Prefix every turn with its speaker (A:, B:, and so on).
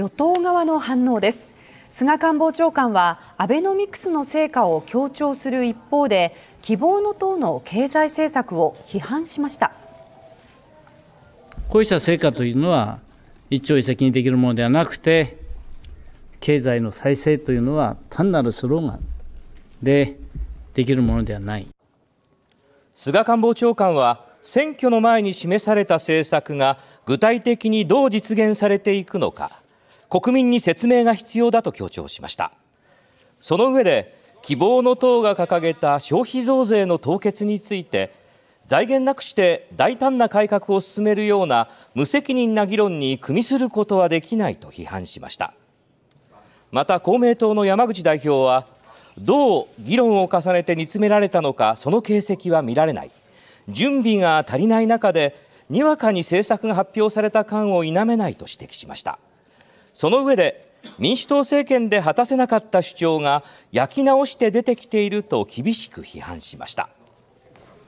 A: 与党側の反応です菅官房長官はアベノミクスの成果を強調する一方で希望の党の経済政策を批判しました
B: こうした成果というのは一朝一夕にできるものではなくて経済の再生というのは単なるスローガン
C: でできるものではない菅官房長官は選挙の前に示された政策が具体的にどう実現されていくのか国民に説明が必要だと強調しましたその上で希望の党が掲げた消費増税の凍結について財源なくして大胆な改革を進めるような無責任な議論に組みすることはできないと批判しましたまた公明党の山口代表はどう議論を重ねて煮詰められたのかその形跡は見られない準備が足りない中でにわかに政策が発表された感を否めないと指摘しましたその上で民主党政権で果たせなかった主張が焼き直して出てきていると厳しく批判しました。